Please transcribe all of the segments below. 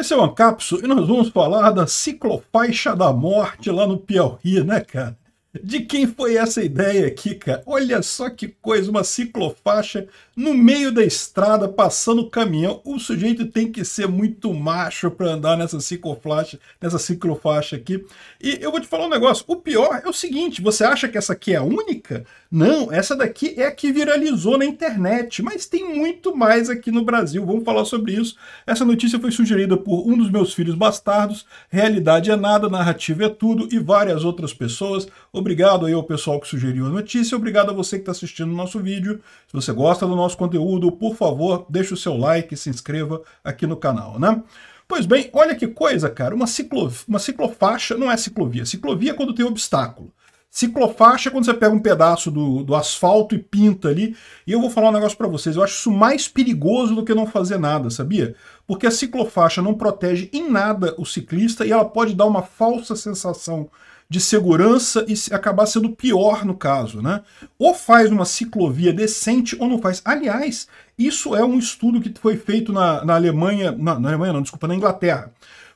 Esse é o Ancapso e nós vamos falar da ciclofaixa da morte lá no Piauí, né, cara? De quem foi essa ideia aqui, cara? Olha só que coisa, uma ciclofaixa no meio da estrada, passando o caminhão, o sujeito tem que ser muito macho para andar nessa ciclofaixa, nessa ciclofaixa aqui. E eu vou te falar um negócio, o pior é o seguinte, você acha que essa aqui é a única? Não, essa daqui é a que viralizou na internet, mas tem muito mais aqui no Brasil. Vamos falar sobre isso. Essa notícia foi sugerida por um dos meus filhos bastardos, Realidade é nada, narrativa é tudo e várias outras pessoas. Obrigado aí ao pessoal que sugeriu a notícia, obrigado a você que está assistindo o nosso vídeo. Se você gosta do nosso nosso conteúdo, por favor, deixe o seu like, se inscreva aqui no canal, né? Pois bem, olha que coisa, cara, uma, ciclo, uma ciclofaixa não é ciclovia. Ciclovia é quando tem obstáculo. Ciclofaixa é quando você pega um pedaço do, do asfalto e pinta ali. E eu vou falar um negócio para vocês, eu acho isso mais perigoso do que não fazer nada, sabia? Porque a ciclofaixa não protege em nada o ciclista e ela pode dar uma falsa sensação de segurança e acabar sendo pior no caso, né? Ou faz uma ciclovia decente ou não faz. Aliás, isso é um estudo que foi feito na, na Alemanha, na, na Alemanha não, desculpa, na Inglaterra.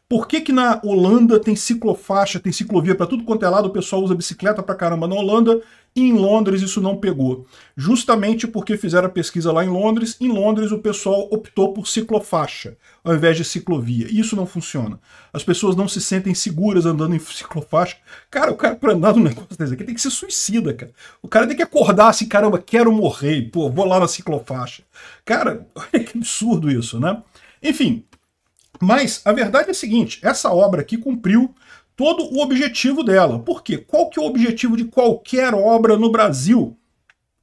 Por que, que na Holanda tem ciclofaixa, tem ciclovia para tudo quanto é lado, o pessoal usa bicicleta para caramba na Holanda e em Londres isso não pegou. Justamente porque fizeram a pesquisa lá em Londres, em Londres o pessoal optou por ciclofaixa ao invés de ciclovia. E isso não funciona. As pessoas não se sentem seguras andando em ciclofaixa. Cara, o cara para andar num negócio desse aqui tem que ser suicida, cara. O cara tem que acordar assim, caramba, quero morrer, pô, vou lá na ciclofaixa. Cara, olha que absurdo isso, né? Enfim, mas a verdade é a seguinte, essa obra aqui cumpriu todo o objetivo dela. Por quê? Qual que é o objetivo de qualquer obra no Brasil?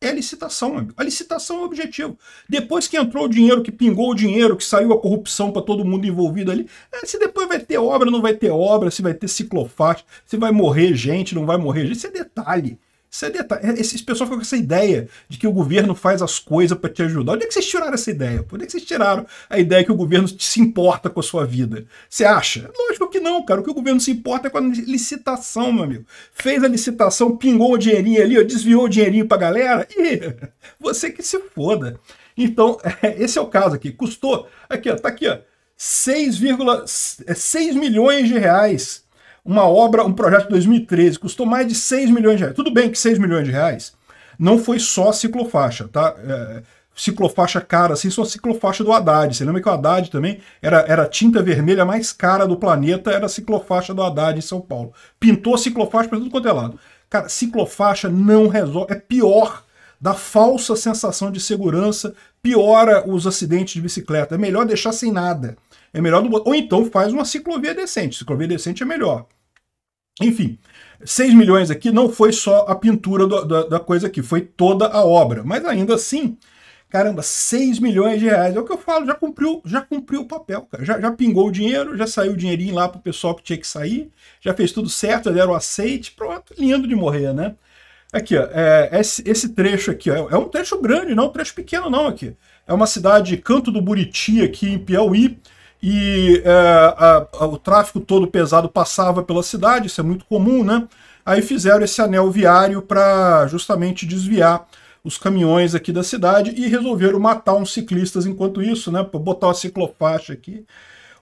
É licitação, amigo. A licitação é o objetivo. Depois que entrou o dinheiro, que pingou o dinheiro, que saiu a corrupção para todo mundo envolvido ali, é, se depois vai ter obra, não vai ter obra, se vai ter ciclofaixa, se vai morrer gente, não vai morrer gente, isso é detalhe. Esse, é detalhe, é, pessoal ficam com essa ideia de que o governo faz as coisas para te ajudar. Onde é que vocês tiraram essa ideia? Onde é que vocês tiraram a ideia que o governo se importa com a sua vida? Você acha? Lógico que não, cara. O que o governo se importa é com a licitação, meu amigo. Fez a licitação, pingou o dinheirinho ali, ó, desviou o dinheirinho a galera e você que se foda. Então, é, esse é o caso aqui. Custou, aqui ó, tá aqui ó, 6,6 milhões de reais uma obra, um projeto de 2013, custou mais de 6 milhões de reais. Tudo bem que 6 milhões de reais não foi só ciclofaixa, tá? É, ciclofaixa cara, assim, só ciclofaixa do Haddad. Você lembra que o Haddad também era, era a tinta vermelha mais cara do planeta, era a ciclofaixa do Haddad em São Paulo. Pintou ciclofaixa para tudo quanto é lado. Cara, ciclofaixa não resolve, é pior da falsa sensação de segurança piora os acidentes de bicicleta. É melhor deixar sem nada. É melhor do... ou então faz uma ciclovia decente. Ciclovia decente é melhor. Enfim, 6 milhões aqui não foi só a pintura do, da, da coisa aqui, foi toda a obra. Mas ainda assim, caramba, 6 milhões de reais. É o que eu falo, já cumpriu, já cumpriu o papel, cara. Já, já pingou o dinheiro, já saiu o dinheirinho lá pro pessoal que tinha que sair, já fez tudo certo, já deram o aceite, pronto, lindo de morrer, né? Aqui, ó, é, esse, esse, trecho aqui, ó, é um trecho grande, não é um trecho pequeno não aqui. É uma cidade, Canto do Buriti, aqui em Piauí, e é, a, a, o tráfego todo pesado passava pela cidade, isso é muito comum, né? Aí fizeram esse anel viário para justamente desviar os caminhões aqui da cidade e resolveram matar uns ciclistas enquanto isso, né? Botar uma ciclofaixa aqui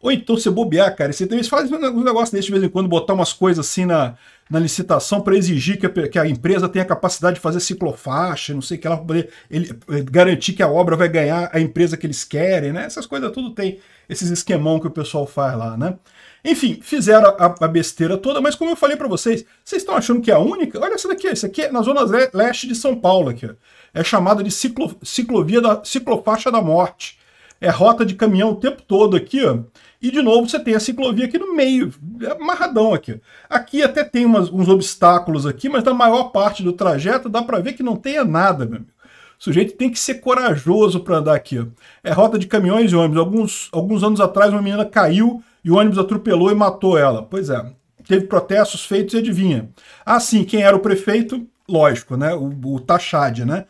ou então, você bobear, cara, você também faz um negócio desse de vez em quando, botar umas coisas assim na, na licitação para exigir que a, que a, empresa tenha capacidade de fazer ciclofaixa, não sei o que lá, para poder ele, eh, garantir que a obra vai ganhar a empresa que eles querem, né? Essas coisas tudo tem, esses esquemão que o pessoal faz lá, né? Enfim, fizeram a, a besteira toda, mas como eu falei para vocês, vocês estão achando que é a única? Olha essa daqui, isso aqui é na zona leste de São Paulo, aqui, ó. É chamada de ciclo, ciclovia da ciclofaixa da morte é rota de caminhão o tempo todo aqui, ó. E de novo você tem a ciclovia aqui no meio, é amarradão aqui. Aqui até tem umas, uns obstáculos aqui, mas na maior parte do trajeto dá para ver que não tem nada, meu amigo. O sujeito tem que ser corajoso para andar aqui. Ó. É rota de caminhões e ônibus. Alguns, alguns anos atrás, uma menina caiu e o ônibus atropelou e matou ela. Pois é, teve protestos feitos e adivinha. Ah, sim, quem era o prefeito? lógico, né? O, o Tachad, né?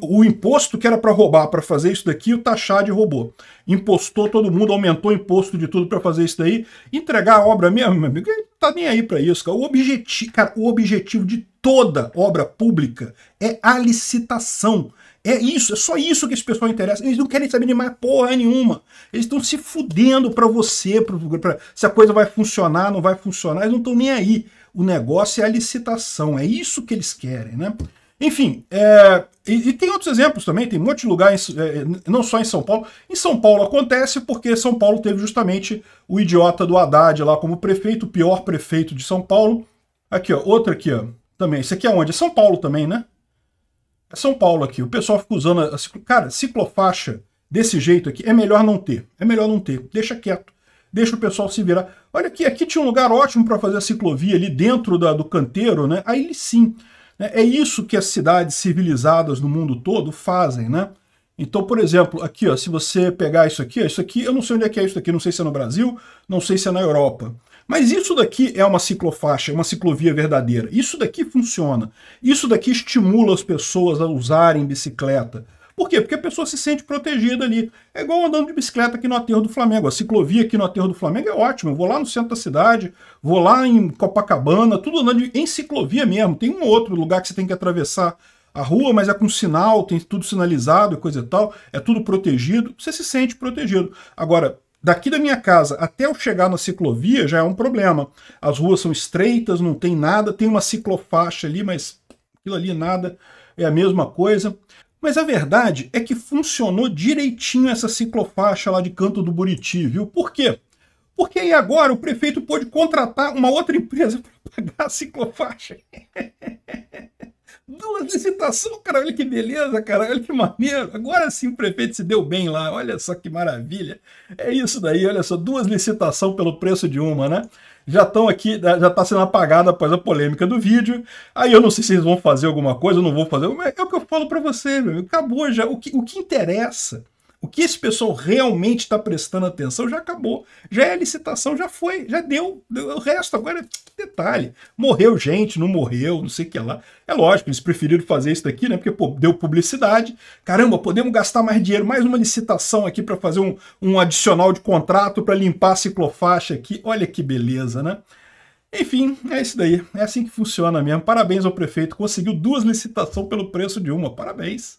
O imposto que era para roubar para fazer isso daqui, o Tachad roubou. Impostou todo mundo, aumentou o imposto de tudo para fazer isso daí. Entregar a obra mesmo, meu amigo, tá nem aí para isso, cara. O, objeti cara. o objetivo de toda obra pública é a licitação. É isso, é só isso que esse pessoal interessa. Eles não querem saber de mais porra nenhuma. Eles estão se fudendo para você, pra, pra, se a coisa vai funcionar, não vai funcionar. Eles não estão nem aí. O negócio é a licitação, é isso que eles querem, né? Enfim, é, e, e, tem outros exemplos também, tem um monte de lugar, em, é, é, não só em São Paulo. Em São Paulo acontece porque São Paulo teve justamente o idiota do Haddad lá como prefeito, o pior prefeito de São Paulo. Aqui, ó, outro aqui, ó, também. Isso aqui é onde? É São Paulo também, né? É São Paulo aqui. O pessoal fica usando a, a ciclo... Cara, ciclofaixa desse jeito aqui é melhor não ter. É melhor não ter. Deixa quieto deixa o pessoal se virar. Olha aqui, aqui tinha um lugar ótimo para fazer a ciclovia ali dentro da, do canteiro, né? Aí sim. Né? É isso que as cidades civilizadas no mundo todo fazem, né? Então, por exemplo, aqui, ó, se você pegar isso aqui, isso aqui, eu não sei onde é que é isso aqui não sei se é no Brasil, não sei se é na Europa. Mas isso daqui é uma ciclofaixa, é uma ciclovia verdadeira. Isso daqui funciona. Isso daqui estimula as pessoas a usarem bicicleta. Por quê? Porque a pessoa se sente protegida ali. É igual andando de bicicleta aqui no aterro do Flamengo. A ciclovia aqui no aterro do Flamengo é ótima. Eu vou lá no centro da cidade, vou lá em Copacabana, tudo andando de, em ciclovia mesmo. Tem um outro lugar que você tem que atravessar a rua, mas é com sinal, tem tudo sinalizado e coisa e tal, é tudo protegido. Você se sente protegido. Agora, daqui da minha casa até eu chegar na ciclovia já é um problema. As ruas são estreitas, não tem nada, tem uma ciclofaixa ali, mas aquilo ali nada é a mesma coisa. Mas a verdade é que funcionou direitinho essa ciclofaixa lá de canto do Buriti, viu? Por quê? Porque aí agora o prefeito pôde contratar uma outra empresa para pagar a ciclofaixa. Duas licitações, cara, olha que beleza, cara, olha que maneiro. Agora sim o prefeito se deu bem lá, olha só que maravilha. É isso daí, olha só, duas licitações pelo preço de uma, né? já estão aqui, né, já está sendo apagada após a polêmica do vídeo. Aí eu não sei se eles vão fazer alguma coisa, eu não vou fazer. É o que eu falo para você, meu. Acabou já. O que, o que interessa o que esse pessoal realmente está prestando atenção já acabou. Já é licitação, já foi, já deu, deu. O resto agora é detalhe. Morreu gente, não morreu, não sei o que lá. É lógico, eles preferiram fazer isso daqui, né? Porque pô, deu publicidade. Caramba, podemos gastar mais dinheiro, mais uma licitação aqui para fazer um, um adicional de contrato para limpar a ciclofaixa aqui. Olha que beleza, né? Enfim, é isso daí. É assim que funciona mesmo. Parabéns ao prefeito, conseguiu duas licitações pelo preço de uma. Parabéns.